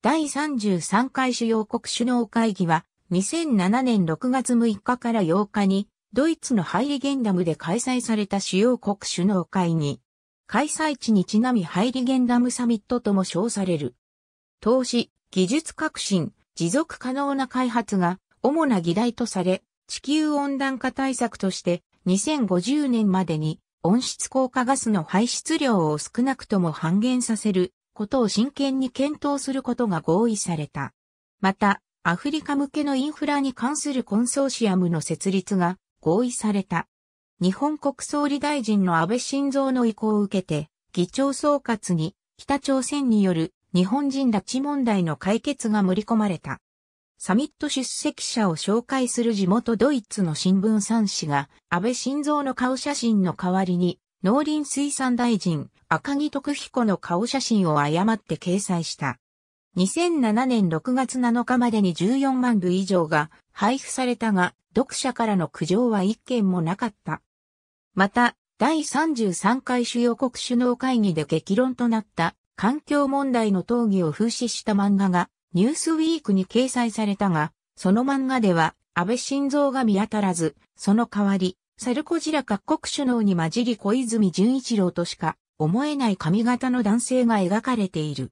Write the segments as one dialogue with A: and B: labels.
A: 第33回主要国首脳会議は、2007年6月6日から8日に、ドイツのハイリゲンダムで開催された主要国首脳会議。開催地にちなみハイリゲンダムサミットとも称される。投資、技術革新、持続可能な開発が主な議題とされ、地球温暖化対策として2050年までに温室効果ガスの排出量を少なくとも半減させることを真剣に検討することが合意された。また、アフリカ向けのインフラに関するコンソーシアムの設立が合意された。日本国総理大臣の安倍晋三の意向を受けて、議長総括に北朝鮮による日本人拉致問題の解決が盛り込まれた。サミット出席者を紹介する地元ドイツの新聞3紙が安倍晋三の顔写真の代わりに農林水産大臣、赤木徳彦の顔写真を誤って掲載した。2007年6月7日までに14万部以上が配布されたが、読者からの苦情は一件もなかった。また、第33回主要国首脳会議で激論となった環境問題の討議を風刺した漫画がニュースウィークに掲載されたが、その漫画では安倍晋三が見当たらず、その代わり、サルコジラ各国首脳に混じり小泉純一郎としか思えない髪型の男性が描かれている。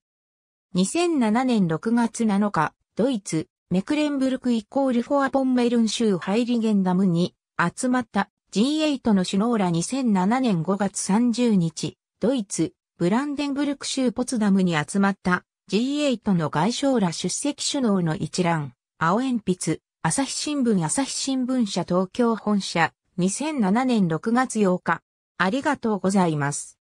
A: 2007年6月7日、ドイツ、メクレンブルクイコールフォアポンメルン州ハイリゲンダムに集まった G8 の首脳ら2007年5月30日、ドイツ、ブランデンブルク州ポツダムに集まった G8 の外相ら出席首脳の一覧、青鉛筆、朝日新聞朝日新聞社東京本社、2007年6月8日。ありがとうご
B: ざいます。